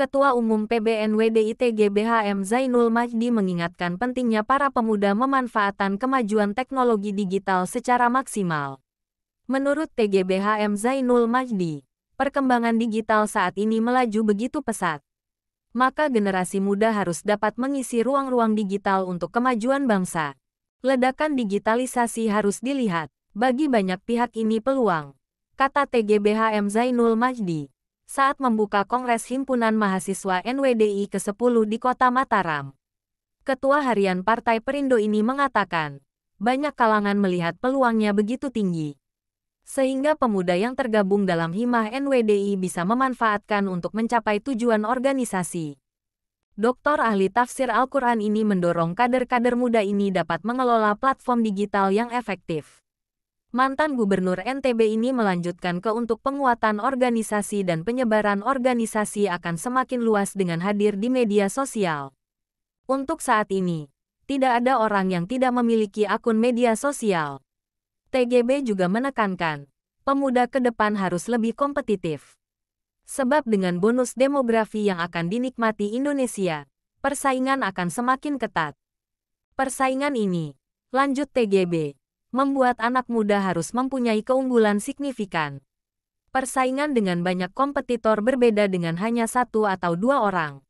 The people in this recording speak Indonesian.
Ketua Umum PBNWDIT GBHM Zainul Majdi mengingatkan pentingnya para pemuda memanfaatkan kemajuan teknologi digital secara maksimal. Menurut TGBHM Zainul Majdi, perkembangan digital saat ini melaju begitu pesat. Maka generasi muda harus dapat mengisi ruang-ruang digital untuk kemajuan bangsa. Ledakan digitalisasi harus dilihat, bagi banyak pihak ini peluang, kata TGBHM Zainul Majdi saat membuka Kongres Himpunan Mahasiswa NWDI ke-10 di kota Mataram. Ketua Harian Partai Perindo ini mengatakan, banyak kalangan melihat peluangnya begitu tinggi. Sehingga pemuda yang tergabung dalam Himah NWDI bisa memanfaatkan untuk mencapai tujuan organisasi. Doktor ahli tafsir Al-Quran ini mendorong kader-kader muda ini dapat mengelola platform digital yang efektif mantan gubernur NTB ini melanjutkan ke untuk penguatan organisasi dan penyebaran organisasi akan semakin luas dengan hadir di media sosial. Untuk saat ini, tidak ada orang yang tidak memiliki akun media sosial. TGB juga menekankan, pemuda ke depan harus lebih kompetitif. Sebab dengan bonus demografi yang akan dinikmati Indonesia, persaingan akan semakin ketat. Persaingan ini, lanjut TGB, membuat anak muda harus mempunyai keunggulan signifikan. Persaingan dengan banyak kompetitor berbeda dengan hanya satu atau dua orang.